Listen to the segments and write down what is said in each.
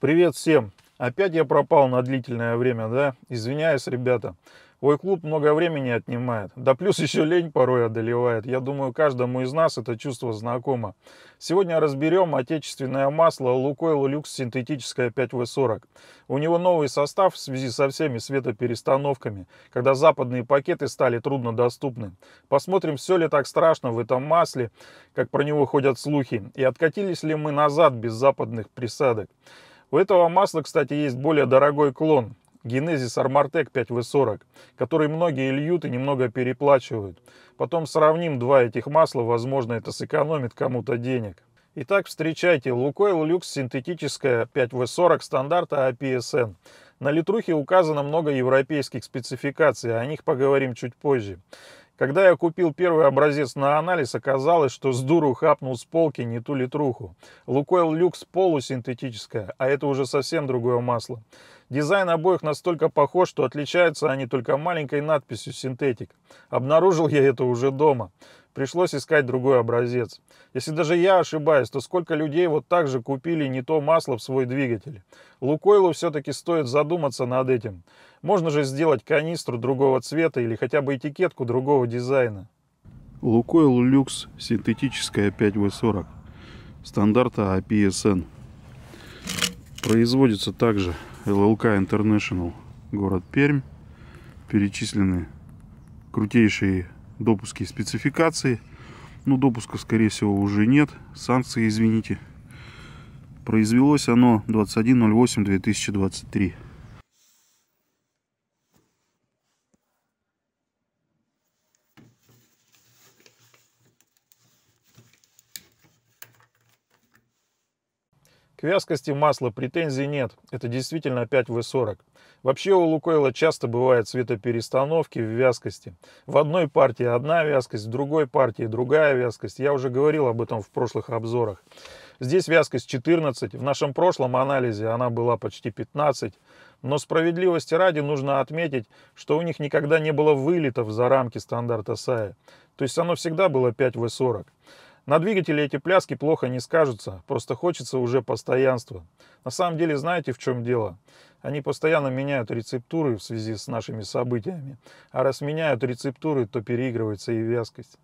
Привет всем! Опять я пропал на длительное время, да? Извиняюсь, ребята. Ой, клуб много времени отнимает. Да плюс еще лень порой одолевает. Я думаю, каждому из нас это чувство знакомо. Сегодня разберем отечественное масло Лукойл Люкс синтетическое 5В40. У него новый состав в связи со всеми светоперестановками, когда западные пакеты стали труднодоступны. Посмотрим, все ли так страшно в этом масле, как про него ходят слухи, и откатились ли мы назад без западных присадок. У этого масла, кстати, есть более дорогой клон. Генезис Армартек 5В40, который многие льют и немного переплачивают. Потом сравним два этих масла, возможно, это сэкономит кому-то денег. Итак, встречайте, Лукойл Люкс синтетическая 5В40 стандарта APSN. А На литрухе указано много европейских спецификаций, о них поговорим чуть позже. Когда я купил первый образец на анализ, оказалось, что с дуру хапнул с полки не ту литруху. Лукойл Люкс полусинтетическая, а это уже совсем другое масло. Дизайн обоих настолько похож, что отличаются они только маленькой надписью «синтетик». Обнаружил я это уже дома пришлось искать другой образец. Если даже я ошибаюсь, то сколько людей вот так же купили не то масло в свой двигатель? Лукойлу все-таки стоит задуматься над этим. Можно же сделать канистру другого цвета или хотя бы этикетку другого дизайна. Лукойл Люкс синтетическая 5В40 стандарта APSN. А Производится также ЛЛК International, город Пермь. Перечислены крутейшие допуски и спецификации. Ну, допуска, скорее всего, уже нет. Санкции, извините. Произвелось оно 21.08.2023. К вязкости масла претензий нет, это действительно 5 В40. Вообще у Лукойла часто бывают цветоперестановки в вязкости. В одной партии одна вязкость, в другой партии другая вязкость. Я уже говорил об этом в прошлых обзорах. Здесь вязкость 14, в нашем прошлом анализе она была почти 15. Но справедливости ради нужно отметить, что у них никогда не было вылетов за рамки стандарта САИ. То есть оно всегда было 5В40. На двигателе эти пляски плохо не скажутся, просто хочется уже постоянства. На самом деле, знаете, в чем дело? Они постоянно меняют рецептуры в связи с нашими событиями. А раз меняют рецептуры, то переигрывается и вязкость.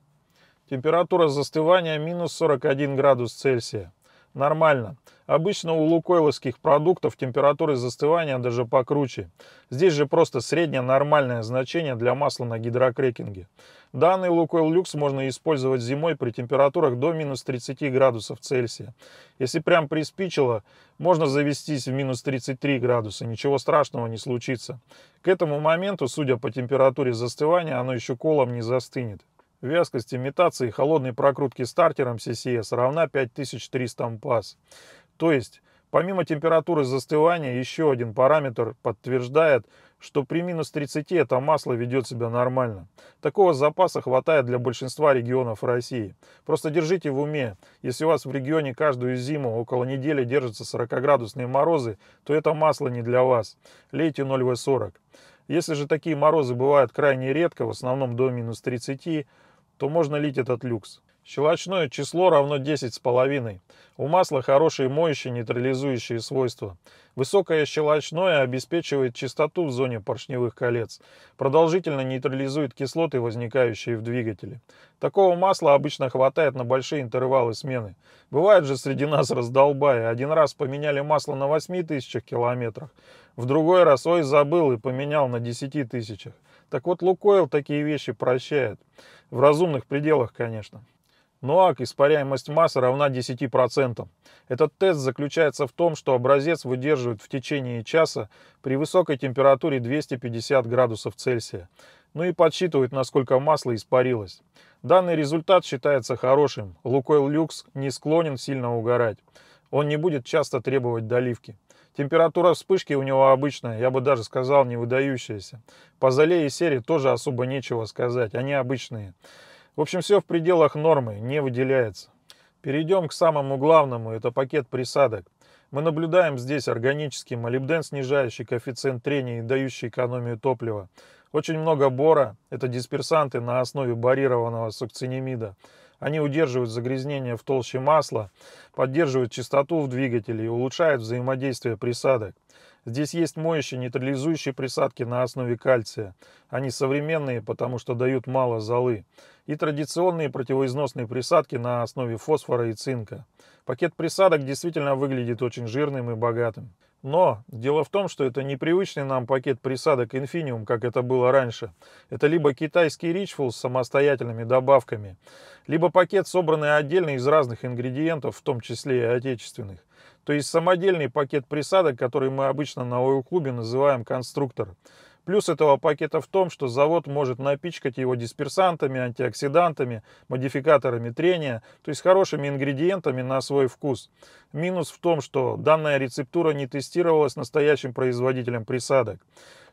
Температура застывания минус 41 градус Цельсия нормально. Обычно у лукойловских продуктов температуры застывания даже покруче. Здесь же просто среднее нормальное значение для масла на гидрокрекинге. Данный Лукойл Люкс можно использовать зимой при температурах до минус 30 градусов Цельсия. Если прям приспичило, можно завестись в минус 33 градуса, ничего страшного не случится. К этому моменту, судя по температуре застывания, оно еще колом не застынет. Вязкость имитации холодной прокрутки стартером CCS равна 5300 ампас. То есть, помимо температуры застывания, еще один параметр подтверждает, что при минус 30 это масло ведет себя нормально. Такого запаса хватает для большинства регионов России. Просто держите в уме, если у вас в регионе каждую зиму около недели держатся 40-градусные морозы, то это масло не для вас. Лейте 0В40. Если же такие морозы бывают крайне редко, в основном до минус 30, то можно лить этот люкс. Щелочное число равно 10,5. У масла хорошие моющие нейтрализующие свойства. Высокое щелочное обеспечивает чистоту в зоне поршневых колец. Продолжительно нейтрализует кислоты, возникающие в двигателе. Такого масла обычно хватает на большие интервалы смены. Бывает же среди нас раздолбая. Один раз поменяли масло на 8 тысячах километрах, в другой раз, ой, забыл и поменял на 10 тысячах. Так вот, Лукойл такие вещи прощает. В разумных пределах, конечно. НОАК ну испаряемость массы равна 10%. Этот тест заключается в том, что образец выдерживает в течение часа при высокой температуре 250 градусов Цельсия. Ну и подсчитывает, насколько масло испарилось. Данный результат считается хорошим. Лукойл Люкс не склонен сильно угорать. Он не будет часто требовать доливки. Температура вспышки у него обычная, я бы даже сказал, не выдающаяся. По зале и сере тоже особо нечего сказать, они обычные. В общем, все в пределах нормы, не выделяется. Перейдем к самому главному, это пакет присадок. Мы наблюдаем здесь органический молибден, снижающий коэффициент трения и дающий экономию топлива. Очень много бора, это дисперсанты на основе барированного сукцинемида. Они удерживают загрязнение в толще масла, поддерживают чистоту в двигателе и улучшают взаимодействие присадок. Здесь есть моющие нейтрализующие присадки на основе кальция. Они современные, потому что дают мало золы. И традиционные противоизносные присадки на основе фосфора и цинка. Пакет присадок действительно выглядит очень жирным и богатым. Но дело в том, что это непривычный нам пакет присадок Infinium, как это было раньше. Это либо китайский ричфул с самостоятельными добавками, либо пакет, собранный отдельно из разных ингредиентов, в том числе и отечественных. То есть самодельный пакет присадок, который мы обычно на ОИЛ-клубе называем конструктор. Плюс этого пакета в том, что завод может напичкать его дисперсантами, антиоксидантами, модификаторами трения, то есть хорошими ингредиентами на свой вкус. Минус в том, что данная рецептура не тестировалась настоящим производителем присадок.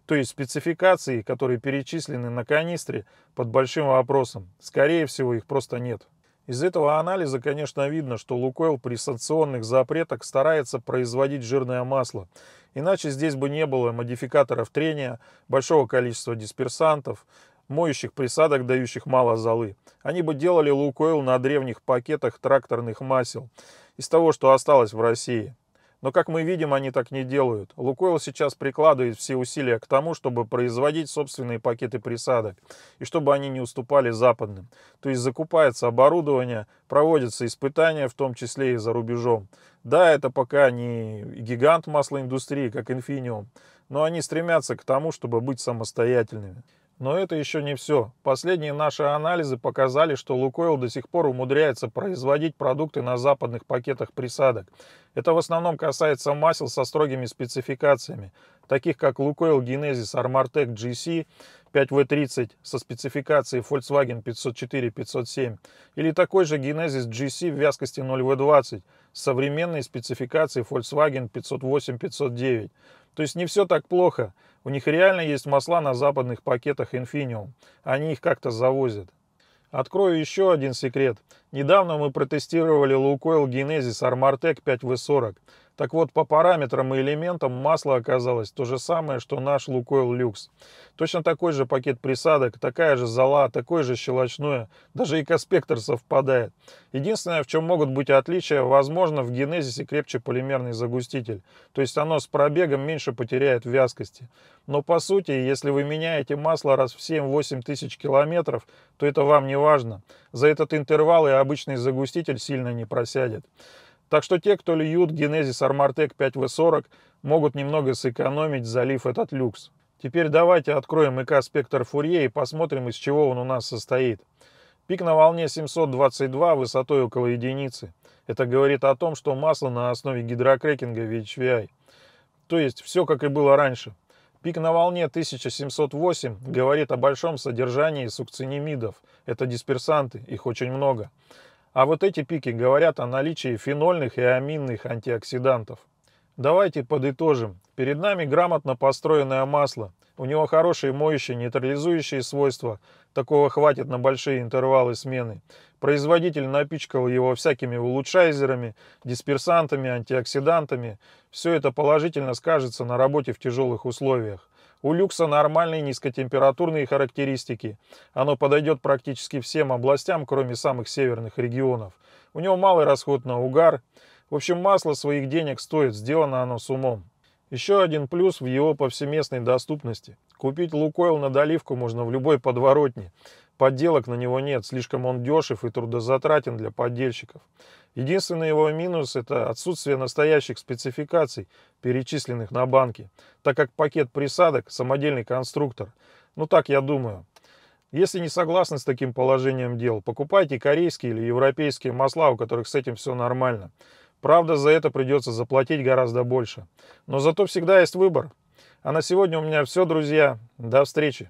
То есть спецификации, которые перечислены на канистре, под большим вопросом. Скорее всего, их просто нет. Из этого анализа, конечно, видно, что Лукойл при санкционных запретах старается производить жирное масло. Иначе здесь бы не было модификаторов трения, большого количества дисперсантов, моющих присадок, дающих мало золы. Они бы делали Лукойл на древних пакетах тракторных масел из того, что осталось в России – но, как мы видим, они так не делают. Лукойл сейчас прикладывает все усилия к тому, чтобы производить собственные пакеты присадок, и чтобы они не уступали западным. То есть закупается оборудование, проводятся испытания, в том числе и за рубежом. Да, это пока не гигант маслоиндустрии, как Infineum, но они стремятся к тому, чтобы быть самостоятельными. Но это еще не все. Последние наши анализы показали, что Лукойл до сих пор умудряется производить продукты на западных пакетах присадок. Это в основном касается масел со строгими спецификациями, таких как Лукойл Genesis Armartec GC 5 w 30 со спецификацией Volkswagen 504-507 или такой же Genesis GC в вязкости 0 w 20 с современной спецификацией Volkswagen 508-509. То есть не все так плохо. У них реально есть масла на западных пакетах Infinium. Они их как-то завозят. Открою еще один секрет. Недавно мы протестировали Лукойл Genesis Armortec 5V40. Так вот, по параметрам и элементам масло оказалось то же самое, что наш Лукойл Люкс. Точно такой же пакет присадок, такая же зала, такое же щелочное, даже и коспектор совпадает. Единственное, в чем могут быть отличия, возможно, в генезисе крепче полимерный загуститель, то есть оно с пробегом меньше потеряет вязкости. Но по сути, если вы меняете масло раз в 7-8 тысяч километров, то это вам не важно. За этот интервал и обычный загуститель сильно не просядет. Так что те, кто льют Genesis Armartec 5V40, могут немного сэкономить, залив этот люкс. Теперь давайте откроем ИК «Спектр Фурье» и посмотрим, из чего он у нас состоит. Пик на волне 722 высотой около единицы. Это говорит о том, что масло на основе гидрокрекинга VHVI. То есть все как и было раньше. Пик на волне 1708 говорит о большом содержании сукцинимидов. Это дисперсанты, их очень много. А вот эти пики говорят о наличии фенольных и аминных антиоксидантов. Давайте подытожим. Перед нами грамотно построенное масло. У него хорошие моющие, нейтрализующие свойства. Такого хватит на большие интервалы смены. Производитель напичкал его всякими улучшайзерами, дисперсантами, антиоксидантами. Все это положительно скажется на работе в тяжелых условиях. У люкса нормальные низкотемпературные характеристики. Оно подойдет практически всем областям, кроме самых северных регионов. У него малый расход на угар. В общем, масло своих денег стоит, сделано оно с умом. Еще один плюс в его повсеместной доступности. Купить Лукойл на доливку можно в любой подворотне. Подделок на него нет, слишком он дешев и трудозатратен для поддельщиков. Единственный его минус – это отсутствие настоящих спецификаций, перечисленных на банке, так как пакет присадок – самодельный конструктор. Ну так я думаю. Если не согласны с таким положением дел, покупайте корейские или европейские масла, у которых с этим все нормально. Правда, за это придется заплатить гораздо больше. Но зато всегда есть выбор. А на сегодня у меня все, друзья. До встречи.